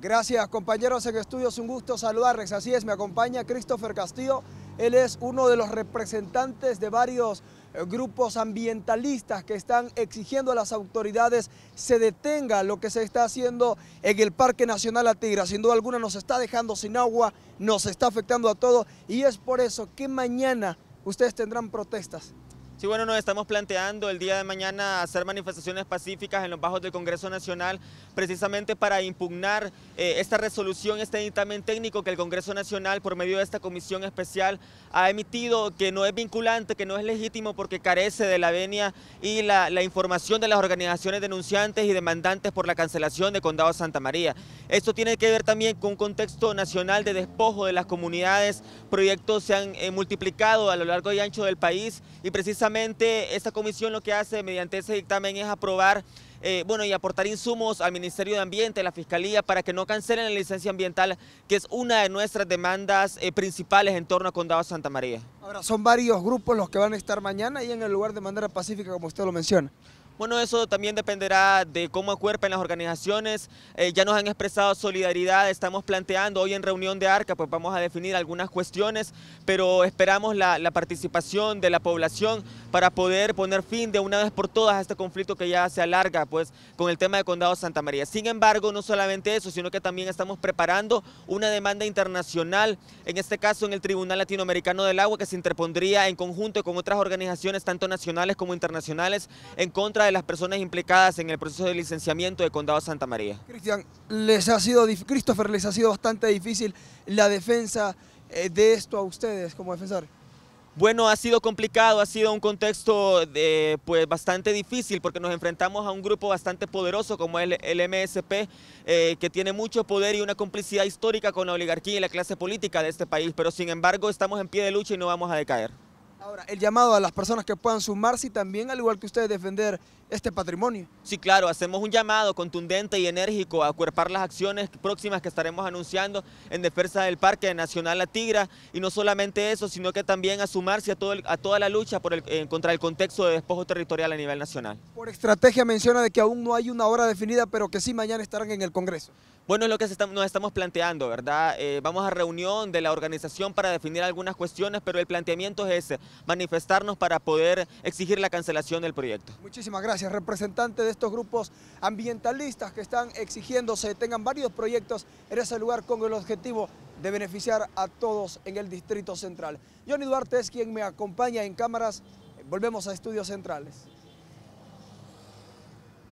Gracias compañeros en estudios, un gusto saludarles. Así es, me acompaña Christopher Castillo. Él es uno de los representantes de varios eh, grupos ambientalistas que están exigiendo a las autoridades se detenga lo que se está haciendo en el Parque Nacional Tigra, Sin duda alguna nos está dejando sin agua, nos está afectando a todo y es por eso que mañana ustedes tendrán protestas. Sí, bueno, nos estamos planteando el día de mañana hacer manifestaciones pacíficas en los bajos del Congreso Nacional, precisamente para impugnar eh, esta resolución, este dictamen técnico que el Congreso Nacional, por medio de esta comisión especial, ha emitido, que no es vinculante, que no es legítimo porque carece de la venia y la, información de las organizaciones denunciantes y demandantes por la cancelación de Condado Santa María. Esto tiene que ver también con un contexto nacional de despojo de las comunidades. Proyectos se han eh, multiplicado a lo largo y ancho del país y precisamente esta comisión lo que hace mediante ese dictamen es aprobar eh, bueno, y aportar insumos al Ministerio de Ambiente, a la Fiscalía, para que no cancelen la licencia ambiental, que es una de nuestras demandas eh, principales en torno a Condado Santa María. Ahora, son varios grupos los que van a estar mañana y en el lugar de manera pacífica, como usted lo menciona. Bueno, eso también dependerá de cómo acuerpen las organizaciones. Eh, ya nos han expresado solidaridad, estamos planteando hoy en reunión de ARCA, pues vamos a definir algunas cuestiones, pero esperamos la, la participación de la población para poder poner fin de una vez por todas a este conflicto que ya se alarga pues, con el tema de Condado Santa María. Sin embargo, no solamente eso, sino que también estamos preparando una demanda internacional, en este caso en el Tribunal Latinoamericano del Agua, que se interpondría en conjunto con otras organizaciones, tanto nacionales como internacionales, en contra de de las personas implicadas en el proceso de licenciamiento de Condado Santa María. Cristian, les ha sido, Christopher, les ha sido bastante difícil la defensa eh, de esto a ustedes como defensor. Bueno, ha sido complicado, ha sido un contexto pues, bastante difícil porque nos enfrentamos a un grupo bastante poderoso como es el MSP, eh, que tiene mucho poder y una complicidad histórica con la oligarquía y la clase política de este país, pero sin embargo estamos en pie de lucha y no vamos a decaer. Ahora, el llamado a las personas que puedan sumarse y también, al igual que ustedes, defender este patrimonio. Sí, claro, hacemos un llamado contundente y enérgico a acuerpar las acciones próximas que estaremos anunciando en defensa del Parque Nacional La Tigra, y no solamente eso, sino que también a sumarse a, a toda la lucha por el, eh, contra el contexto de despojo territorial a nivel nacional. Por estrategia menciona de que aún no hay una hora definida, pero que sí mañana estarán en el Congreso. Bueno, es lo que nos estamos planteando, ¿verdad? Eh, vamos a reunión de la organización para definir algunas cuestiones, pero el planteamiento es ese, manifestarnos para poder exigir la cancelación del proyecto. Muchísimas gracias, representante de estos grupos ambientalistas que están exigiendo se varios proyectos en ese lugar con el objetivo de beneficiar a todos en el Distrito Central. Johnny Duarte es quien me acompaña en cámaras. Volvemos a Estudios Centrales.